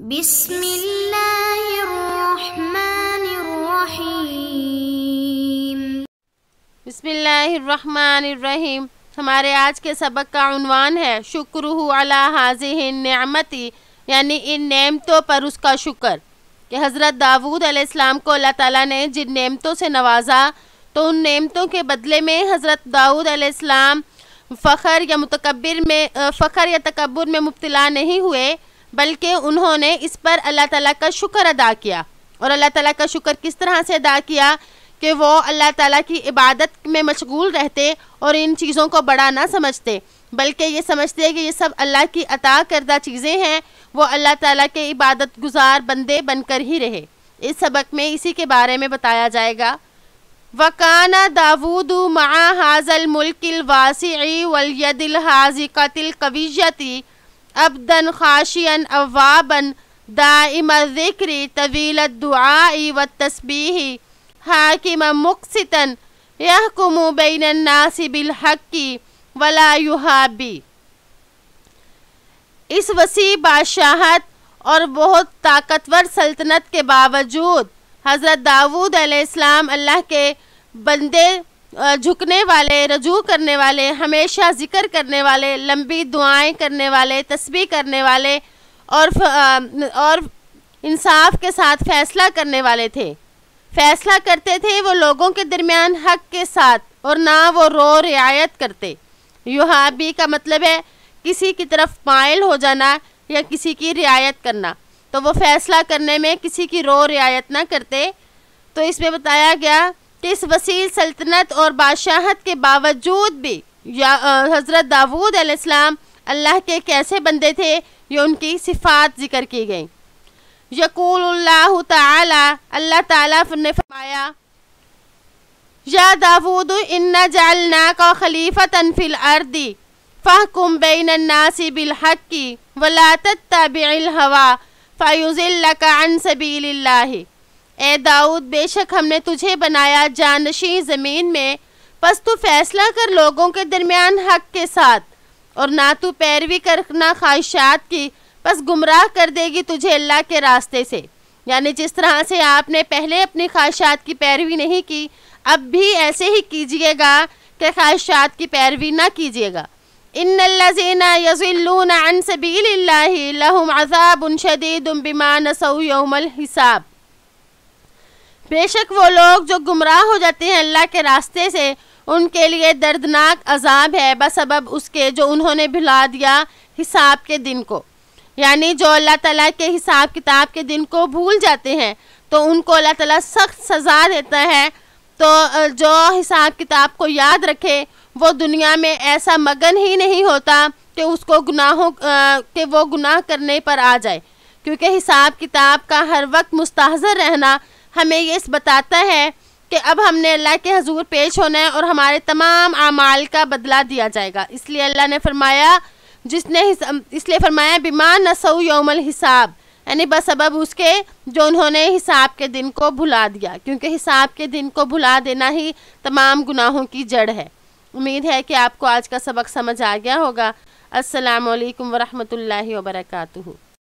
बिस्मिल्लाहिर्रहमानिर्रहीम हमारे आज के सबक का उनवान है शुक्र अला हाजिह नमती यानी इन नेमतों पर उसका शुक्र कि हज़रत दाऊद अलैहिस्सलाम को अल्लाह ताला ने जिन नेमतों से नवाजा तो उन नेमतों के बदले में हज़रत दाऊद अलैहिस्सलाम फ़खर या मतकबर में फ़खर या तकबर में मुब्तला नहीं हुए बल्कि उन्होंने इस पर अल्लाह ताला का शुक्र अदा किया और अल्लाह ताला का शुक्र किस तरह से अदा किया कि वो अल्लाह ताला की इबादत में मशगूल रहते और इन चीज़ों को बड़ा ना समझते बल्कि ये समझते हैं कि ये सब अल्लाह की अता करदा चीज़ें हैं वो अल्लाह ताला के इबादत गुजार बंदे बनकर ही रहे इस सबक में इसी के बारे में बताया जाएगा वकाना दाऊद मा हाजल मुल्किल वासी वलयदिल हाजिकतिल कवीजती अबदन खाशियन अवाबन दाइम ज़िक्र तवील दुआई व तस्बी हाकिम यह यहकुम बैन नासिबिल हक़ी वलायुहाबी इस वसी बादशाहत और बहुत ताकतवर सल्तनत के बावजूद हज़रत दाऊद अलैहिस्सलाम अल्लाह के बंदे झुकने वाले रजू करने वाले हमेशा जिक्र करने वाले लंबी दुआएं करने वाले तस्बी करने वाले और और इंसाफ के साथ फैसला करने वाले थे फैसला करते थे वो लोगों के दरमियान हक के साथ और ना वो रो रियायत करते युहाबी का मतलब है किसी की तरफ मायल हो जाना या किसी की रियायत करना तो वो फैसला करने में किसी की रो रियायत ना करते तो इसमें बताया गया कि इस वसील सल्तनत और बादशाहत के बावजूद भी या हज़रत दाऊद अलैहिस्सलाम अल्लाह के कैसे बंदे थे ये उनकी सिफात जिक्र की गई यकूल ताला अल्लाह ताला ने फरमाया या दाऊद इन्ना जालना का खलीफा तनफिल अर्दी फ़ाहकुम बैनन्नासी बिलहक़ की वलातत तबिल हवा फ़ायुज़िल्लक अन सबीलिल्लाह ए दाऊद बेशक हमने तुझे बनाया जानशी ज़मीन में बस तू फैसला कर लोगों के दरमियान हक के साथ और ना तू पैरवी करना ख्वाहिशात की बस गुमराह कर देगी तुझे अल्लाह के रास्ते से यानी जिस तरह से आपने पहले अपनी ख्वाहिशात की पैरवी नहीं की अब भी ऐसे ही कीजिएगा कि ख्वाहिशात की पैरवी ना कीजिएगा इन लजीना यजिल्लून अन सबील लहुम अजाब शदीद बिमान सऊ यौमल हिसाब बेशक वो लोग जो गुमराह हो जाते हैं अल्लाह के रास्ते से उनके लिए दर्दनाक अजाब है बसबब उसके जो उन्होंने भुला दिया हिसाब के दिन को यानी जो अल्लाह ताला के हिसाब किताब के दिन को भूल जाते हैं तो उनको अल्लाह ताला सख्त सज़ा देता है तो जो हिसाब किताब को याद रखे वो दुनिया में ऐसा मगन ही नहीं होता कि उसको गुनाहों के वो गुनाह करने पर आ जाए क्योंकि हिसाब किताब का हर वक्त मुस्तर रहना हमें ये इस बताता है कि अब हमने अल्लाह के हजूर पेश होना है और हमारे तमाम अमाल का बदला दिया जाएगा इसलिए अल्लाह ने फरमाया जिसने इसलिए फरमाया बीमान नसो योमल हिसाब यानी अब उसके जो उन्होंने हिसाब के दिन को भुला दिया क्योंकि हिसाब के दिन को भुला देना ही तमाम गुनाहों की जड़ है उम्मीद है कि आपको आज का सबक समझ आ गया होगा असलकम वरहमल वर्का